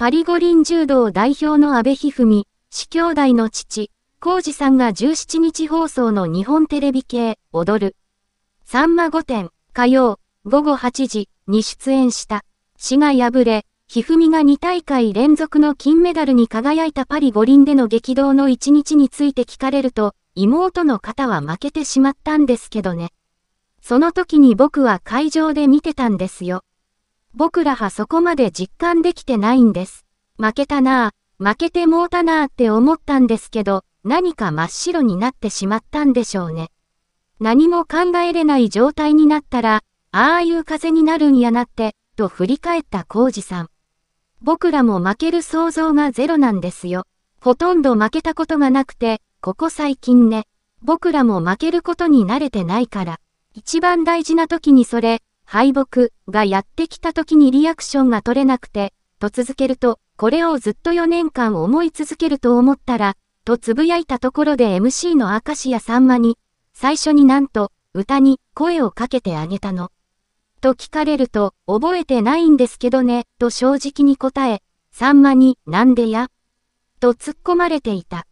パリ五輪柔道代表の安部一二三、四兄弟の父、浩二さんが17日放送の日本テレビ系、踊る。さんま5点、火曜、午後8時に出演した。死が敗れ、一二三が2大会連続の金メダルに輝いたパリ五輪での激動の一日について聞かれると、妹の方は負けてしまったんですけどね。その時に僕は会場で見てたんですよ。僕らはそこまで実感できてないんです。負けたなぁ、負けてもうたなぁって思ったんですけど、何か真っ白になってしまったんでしょうね。何も考えれない状態になったら、ああいう風になるんやなって、と振り返った浩二さん。僕らも負ける想像がゼロなんですよ。ほとんど負けたことがなくて、ここ最近ね、僕らも負けることに慣れてないから、一番大事な時にそれ、敗北がやってきた時にリアクションが取れなくて、と続けると、これをずっと4年間思い続けると思ったら、とつぶやいたところで MC の明石家さんまに、最初になんと、歌に声をかけてあげたの。と聞かれると、覚えてないんですけどね、と正直に答え、さんまに、なんでやと突っ込まれていた。